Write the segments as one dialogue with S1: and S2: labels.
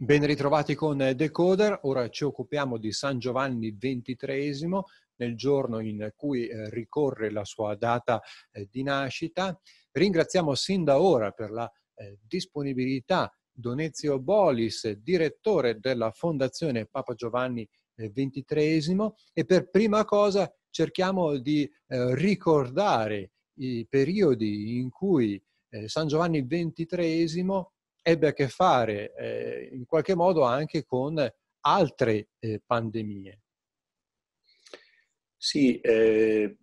S1: Ben ritrovati con Decoder, ora ci occupiamo di San Giovanni XXIII, nel giorno in cui eh, ricorre la sua data eh, di nascita. Ringraziamo sin da ora per la eh, disponibilità Donezio Bolis, direttore della Fondazione Papa Giovanni XXIII e per prima cosa cerchiamo di ricordare i periodi in cui San Giovanni XXIII ebbe a che fare eh, in qualche modo anche con altre eh, pandemie.
S2: Sì, eh,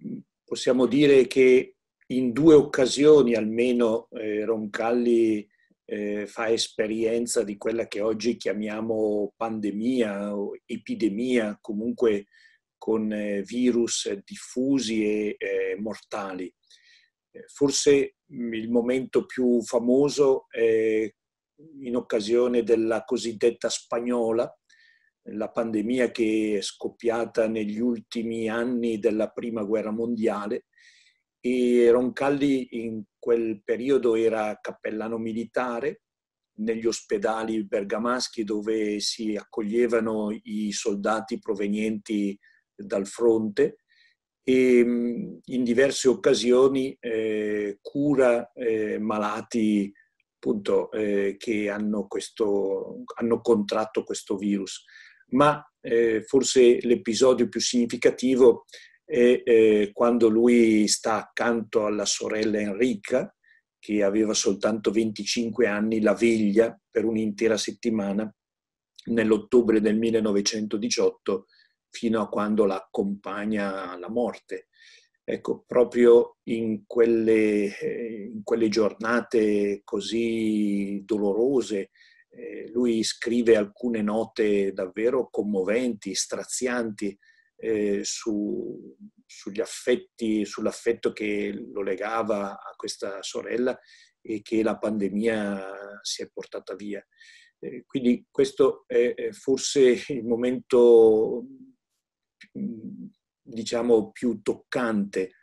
S2: possiamo dire che in due occasioni almeno eh, Roncalli eh, fa esperienza di quella che oggi chiamiamo pandemia o epidemia, comunque con virus diffusi e mortali forse mm, il momento più famoso è in occasione della cosiddetta spagnola, la pandemia che è scoppiata negli ultimi anni della prima guerra mondiale e Roncalli in quel periodo era cappellano militare negli ospedali bergamaschi dove si accoglievano i soldati provenienti dal fronte e mm, in diverse occasioni eh, cura eh, malati appunto, eh, che hanno, questo, hanno, contratto questo virus. Ma eh, forse l'episodio più significativo è eh, quando lui sta accanto alla sorella Enrica, che aveva soltanto 25 anni, la veglia per un'intera settimana nell'ottobre del 1918 fino a quando la accompagna alla morte. Ecco, proprio in quelle, eh, in quelle giornate così dolorose, eh, lui scrive alcune note davvero commoventi, strazianti eh, su, sugli affetti, sull'affetto che lo legava a questa sorella e che la pandemia si è portata via. Eh, quindi questo è forse il momento mm, diciamo, più toccante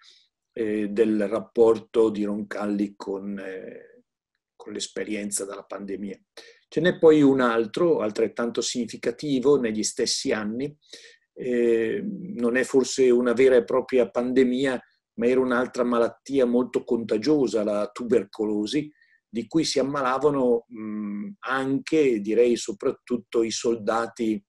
S2: eh, del rapporto di Roncalli con, eh, con l'esperienza dalla pandemia. Ce n'è poi un altro, altrettanto significativo, negli stessi anni. Eh, non è forse una vera e propria pandemia, ma era un'altra malattia molto contagiosa, la tubercolosi, di cui si ammalavano mh, anche, direi soprattutto, i soldati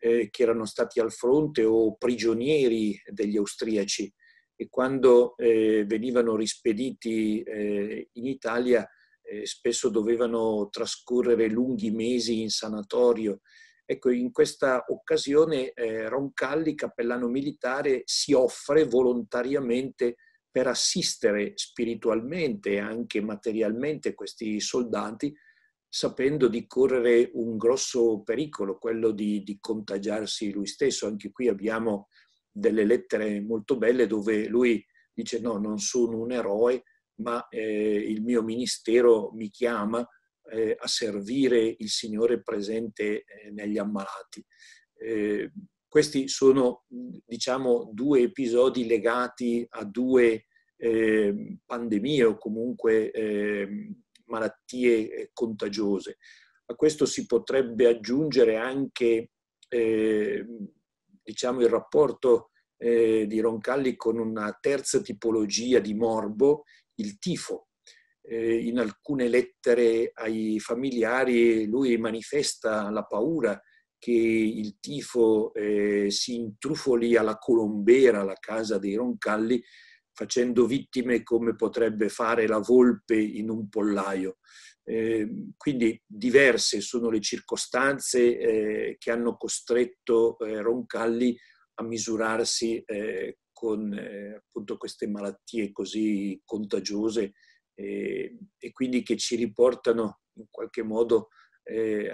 S2: eh, che erano stati al fronte o prigionieri degli austriaci e quando eh, venivano rispediti eh, in Italia eh, spesso dovevano trascorrere lunghi mesi in sanatorio. Ecco, in questa occasione eh, Roncalli, cappellano militare, si offre volontariamente per assistere spiritualmente e anche materialmente questi soldati sapendo di correre un grosso pericolo, quello di, di contagiarsi lui stesso. Anche qui abbiamo delle lettere molto belle dove lui dice no, non sono un eroe, ma eh, il mio ministero mi chiama eh, a servire il Signore presente eh, negli ammalati. Eh, questi sono, diciamo, due episodi legati a due eh, pandemie o comunque ehm, malattie eh, contagiose. A questo si potrebbe aggiungere anche eh, diciamo, il rapporto eh, di Roncalli con una terza tipologia di morbo, il tifo. Eh, in alcune lettere ai familiari lui manifesta la paura che il tifo eh, si intrufoli alla Colombera, la casa dei Roncalli, facendo vittime come potrebbe fare la volpe in un pollaio. Ehm, quindi diverse sono le circostanze eh, che hanno costretto eh, Roncalli a misurarsi eh, con appunto queste malattie così contagiose e quindi che ci riportano in qualche modo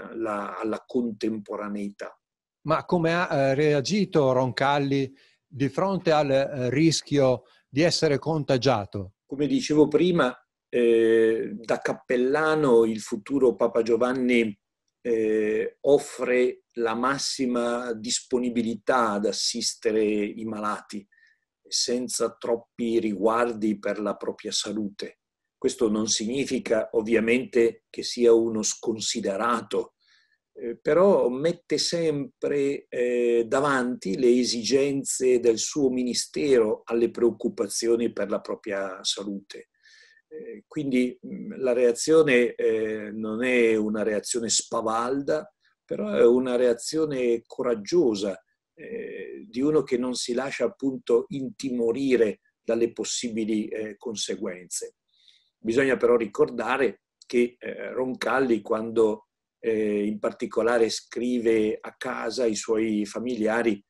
S2: alla, alla, contemporaneità.
S1: Ma come ha reagito Roncalli di fronte al rischio di essere contagiato?
S2: Come dicevo prima, eh, da cappellano il futuro Papa Giovanni eh, offre la massima disponibilità ad assistere i malati senza troppi riguardi per la propria salute. Questo non significa ovviamente che sia uno sconsiderato eh, però mette sempre eh, davanti le esigenze del suo ministero alle preoccupazioni per la propria salute. Eh, quindi mh, mm, la reazione eh, non è una reazione spavalda, però è una reazione coraggiosa eh, di uno che non si lascia appunto intimorire dalle possibili conseguenze. Bisogna però ricordare che Roncalli, quando eh, in particolare scrive a casa ai suoi familiari,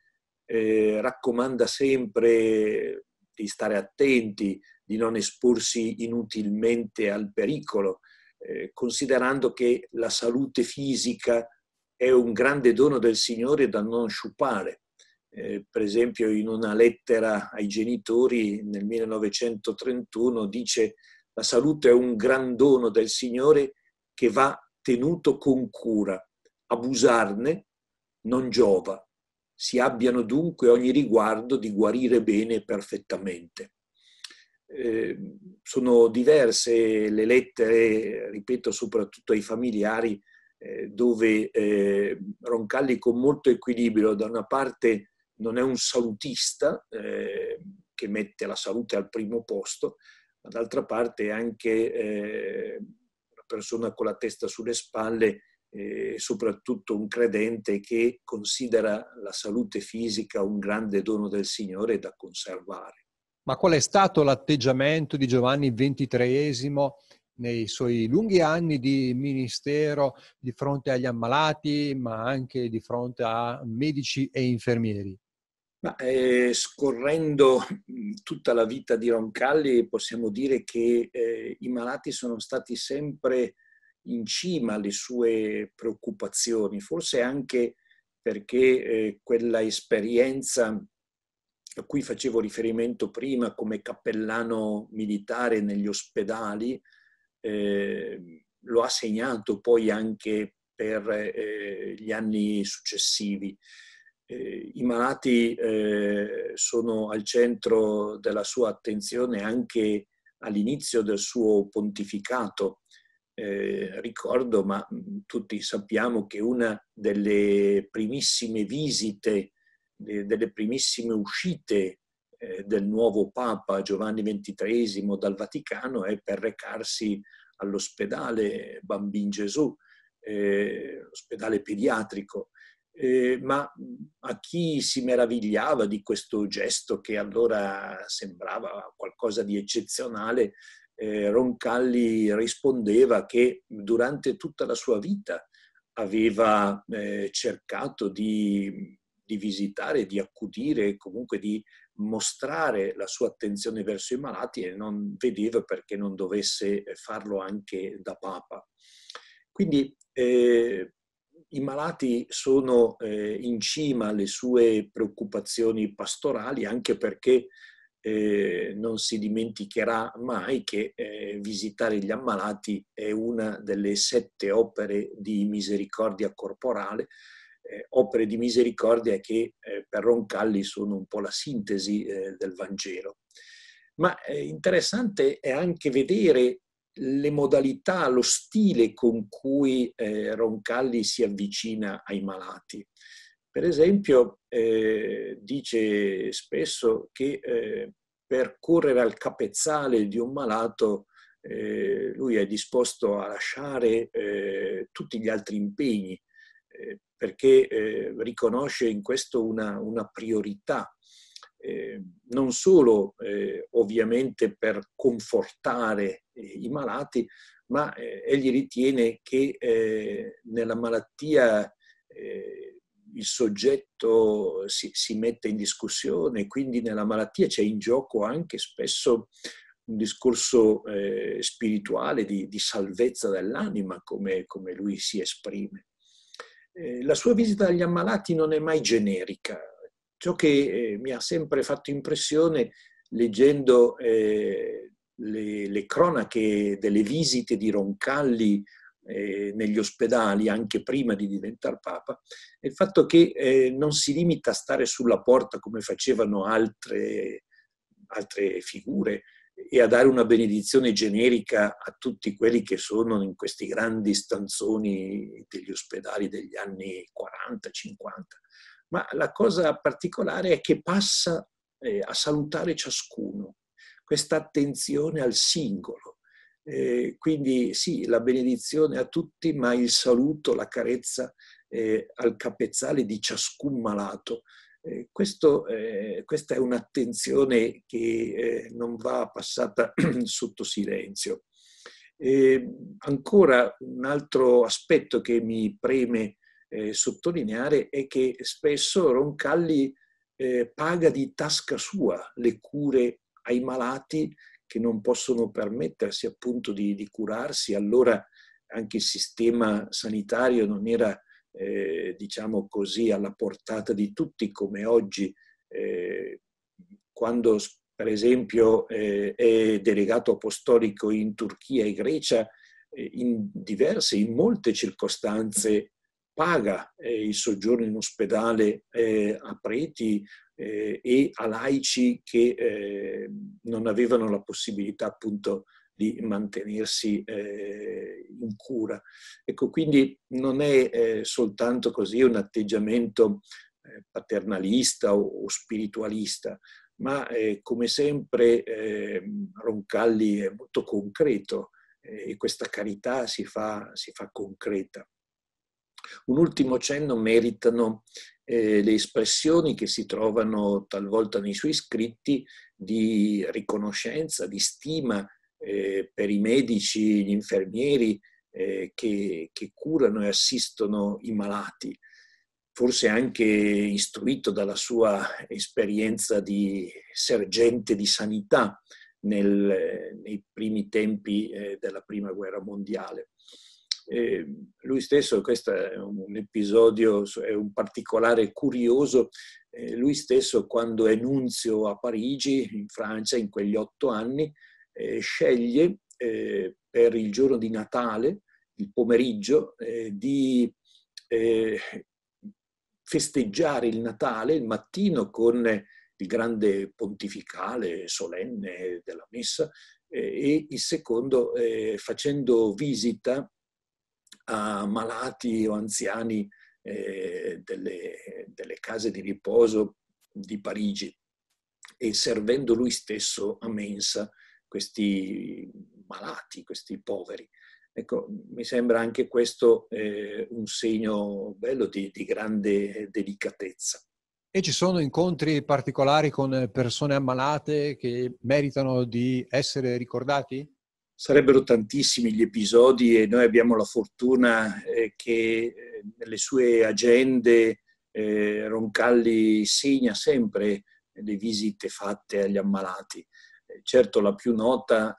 S2: eh, raccomanda sempre di stare attenti, di non esporsi inutilmente al pericolo, eh, considerando che la salute fisica è un grande dono del Signore da non sciupare. Eh, per esempio in una lettera ai genitori nel 1931 dice la salute è un gran dono del Signore che va tenuto con cura. Abusarne non giova. Si abbiano dunque ogni riguardo di guarire bene e perfettamente. Eh, sono diverse le lettere, ripeto, soprattutto ai familiari, eh, dove eh, Roncalli con molto equilibrio, da una parte non è un salutista ehm, che mette la salute al primo posto, ma d'altra parte è anche ehm, persona con la testa sulle spalle, eh, soprattutto un credente che considera la salute fisica un grande dono del Signore da conservare.
S1: Ma qual è stato l'atteggiamento di Giovanni XXIII nei suoi lunghi anni di ministero di fronte agli ammalati, ma anche di fronte a medici e infermieri?
S2: Ma, eh, scorrendo mm, tutta la vita di Roncalli possiamo dire che eh, i malati sono stati sempre in cima alle sue preoccupazioni, forse anche perché eh, quella esperienza a cui facevo riferimento prima come cappellano militare negli ospedali ehm, lo ha segnato poi anche per eh, gli anni successivi eh, i malati eh, sono al centro della sua attenzione anche all'inizio del suo pontificato. Eh, ricordo, ma mm, tutti sappiamo che una delle primissime visite, delle primissime uscite eh, del nuovo Papa Giovanni XXIII dal Vaticano è per recarsi all'ospedale Bambin Gesù, eh, ospedale pediatrico eh, ma a chi si meravigliava di questo gesto che allora sembrava qualcosa di eccezionale, eh, Roncalli rispondeva che durante tutta la sua vita aveva eh, cercato di, di, visitare, di accudire, comunque di mostrare la sua attenzione verso i malati e non vedeva perché non dovesse farlo anche da Papa. Quindi eh, i malati sono eh, in cima alle sue preoccupazioni pastorali anche perché eh, non si dimenticherà mai che eh, visitare gli ammalati è una delle sette opere di misericordia corporale, eh, opere di misericordia che eh, per Roncalli sono un po' la sintesi eh, del Vangelo. Ma interessante è anche vedere le modalità, lo stile con cui eh, Roncalli si avvicina ai malati. Per esempio, eh, dice spesso che eh, per correre al capezzale di un malato eh, lui è disposto a lasciare eh, tutti gli altri impegni eh, perché riconosce in questo una, una priorità eh, non solo eh, ovviamente per confortare i malati, ma eh, egli ritiene che eh, nella malattia eh, il soggetto si, si, mette in discussione, quindi nella malattia c'è in gioco anche spesso un discorso eh, spirituale di, di, salvezza dell'anima, come, come lui si esprime. la sua visita agli ammalati non è mai generica. Ciò che mi ha sempre fatto impressione leggendo le, le cronache delle visite di Roncalli eh, negli ospedali anche prima di diventare papa, il fatto che eh, non si limita a stare sulla porta come facevano altre, altre figure e a dare una benedizione generica a tutti quelli che sono in questi grandi stanzoni degli ospedali degli anni 40-50. Ma la cosa particolare è che passa eh, a salutare ciascuno questa attenzione al singolo. Eh, quindi sì, la benedizione a tutti, ma il saluto, la carezza eh, al capezzale di ciascun malato. Eh, questo, eh, questa è un'attenzione che eh, non va passata sotto silenzio. Eh, ancora un altro aspetto che mi preme sottolineare è che spesso Roncalli paga di tasca sua le cure ai malati che non possono permettersi appunto di, di curarsi. Allora anche il sistema sanitario non era, eh, diciamo così, alla portata di tutti come oggi. Eh, quando per esempio eh, è delegato apostolico in Turchia e Grecia, eh, in diverse, in molte circostanze paga eh, il soggiorno in ospedale eh, a preti eh, e a laici che eh, non avevano la possibilità appunto di mantenersi eh, in cura. Ecco, quindi non è eh, soltanto così un atteggiamento eh, paternalista o, o, spiritualista, ma eh, come sempre Roncalli è molto concreto e questa carità si fa, si fa concreta. Un ultimo cenno meritano eh, le espressioni che si trovano talvolta nei suoi scritti di riconoscenza, di stima eh, per i medici, gli infermieri eh, che, che, curano e assistono i malati, forse anche istruito dalla sua esperienza di sergente di sanità nel, nei primi tempi eh, della Prima Guerra Mondiale. Eh, lui stesso, questo è un episodio, è un particolare curioso, eh, lui stesso quando è nunzio a Parigi, in Francia, in quegli otto anni, eh, sceglie per il giorno di Natale, il pomeriggio, di festeggiare il Natale il mattino con il grande pontificale solenne della messa e il secondo facendo visita a malati o anziani eh, delle, delle case di riposo di Parigi e servendo lui stesso a mensa questi malati, questi poveri. Ecco, mi sembra anche questo eh, un segno bello di, di, grande delicatezza.
S1: E ci sono incontri particolari con persone ammalate che meritano di essere ricordati?
S2: Sarebbero tantissimi gli episodi e noi abbiamo la fortuna eh, che eh, nelle sue agende eh, Roncalli segna sempre le visite fatte agli ammalati. Certo la più nota,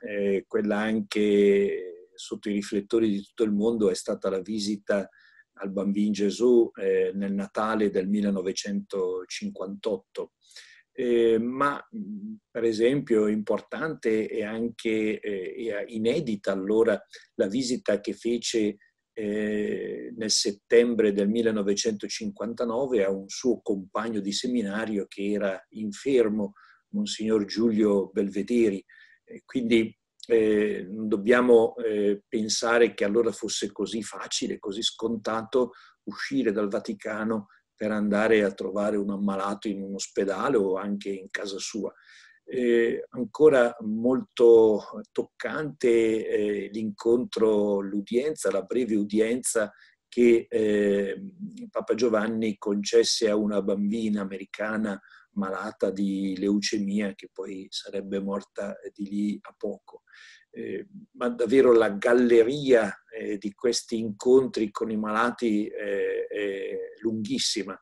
S2: quella anche sotto i riflettori di tutto il mondo, è stata la visita al bambino Gesù nel Natale del 1958 eh, ma per esempio importante e anche eh, eh, inedita allora la visita che fece eh, nel settembre del 1959 a un suo compagno di seminario che era infermo, Monsignor Giulio Belvedere. Quindi eh, non dobbiamo eh, pensare che allora fosse così facile, così scontato uscire dal Vaticano per andare a trovare un ammalato in un ospedale o anche in casa sua. Eh, ancora molto toccante eh, l'incontro, l'udienza, la breve udienza che eh, Papa Giovanni concesse a una bambina americana malata di leucemia che poi sarebbe morta di lì a poco. Eh, ma davvero la galleria eh, di questi incontri con i malati eh, è lunghissima.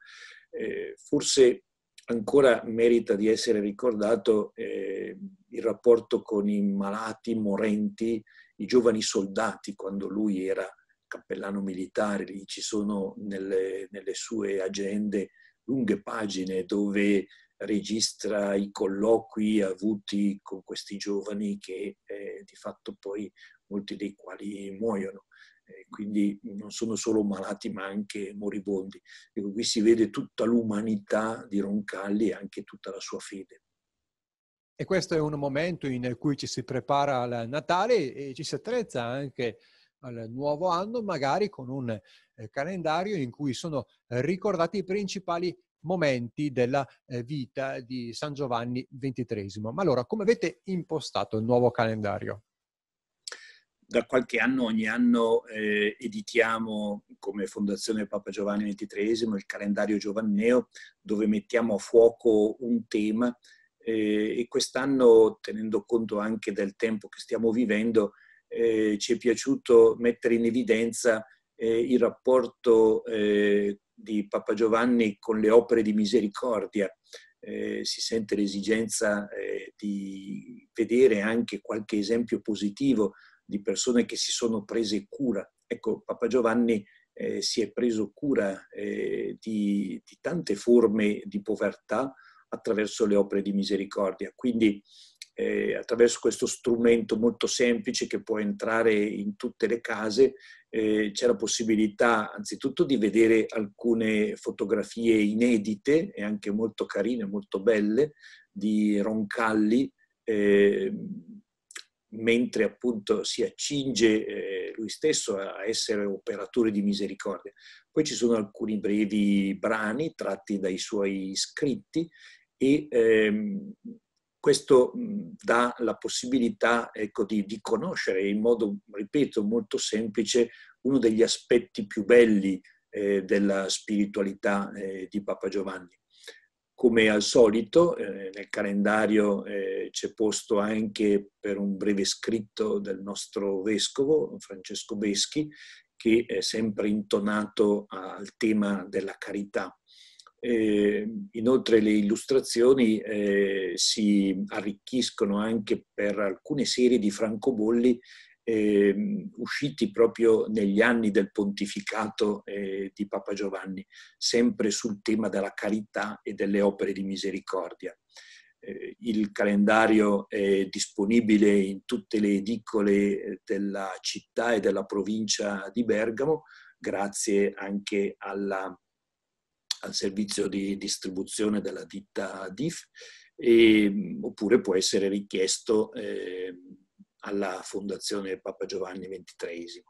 S2: Eh, forse ancora merita di essere ricordato eh, il rapporto con i malati morenti, i giovani soldati, quando lui era cappellano militare, lì ci sono nelle, nelle sue agende lunghe pagine dove registra i colloqui avuti con questi giovani che eh, di fatto poi molti dei quali muoiono. Eh, quindi non sono solo malati ma anche moribondi. Ecco, qui si vede tutta l'umanità di Roncalli e anche tutta la sua fede.
S1: E questo è un momento in cui ci si prepara al Natale e ci si attrezza anche al nuovo anno, magari con un eh, calendario in cui sono ricordati i principali momenti della eh, vita di San Giovanni XXIII. Ma allora, come avete impostato il nuovo calendario?
S2: da qualche anno, ogni anno, eh, editiamo come Fondazione Papa Giovanni XXIII il calendario giovanneo dove mettiamo a fuoco un tema eh, e quest'anno, tenendo conto anche del tempo che stiamo vivendo, eh, ci è piaciuto mettere in evidenza eh, il rapporto eh, di Papa Giovanni con le opere di misericordia. Eh, si sente l'esigenza eh, di vedere anche qualche esempio positivo di persone che si sono prese cura. Ecco, Papa Giovanni eh, si è preso cura eh, di, di, tante forme di povertà attraverso le opere di misericordia. Quindi eh, attraverso questo strumento molto semplice che può entrare in tutte le case, eh, c'è la possibilità anzitutto di vedere alcune fotografie inedite e anche molto carine, molto belle, di Roncalli ehm, mentre appunto si accinge eh, lui stesso a essere operatore di misericordia. Poi ci sono alcuni brevi brani tratti dai suoi scritti e ehm, questo dà la possibilità ecco, di, di, conoscere in modo, ripeto, molto semplice uno degli aspetti più belli eh, della spiritualità eh, di Papa Giovanni. Come al solito eh, nel calendario eh, c'è posto anche per un breve scritto del nostro vescovo Francesco Beschi che è sempre intonato al tema della carità. Eh, inoltre le illustrazioni eh, si arricchiscono anche per alcune serie di francobolli eh, usciti proprio negli anni del pontificato eh, di Papa Giovanni, sempre sul tema della carità e delle opere di misericordia. Eh, il calendario è disponibile in tutte le edicole eh, della città e della provincia di Bergamo, grazie anche alla, al servizio di distribuzione della ditta DIF, e, ehm, oppure può essere richiesto eh, alla fondazione del Papa Giovanni XXIII.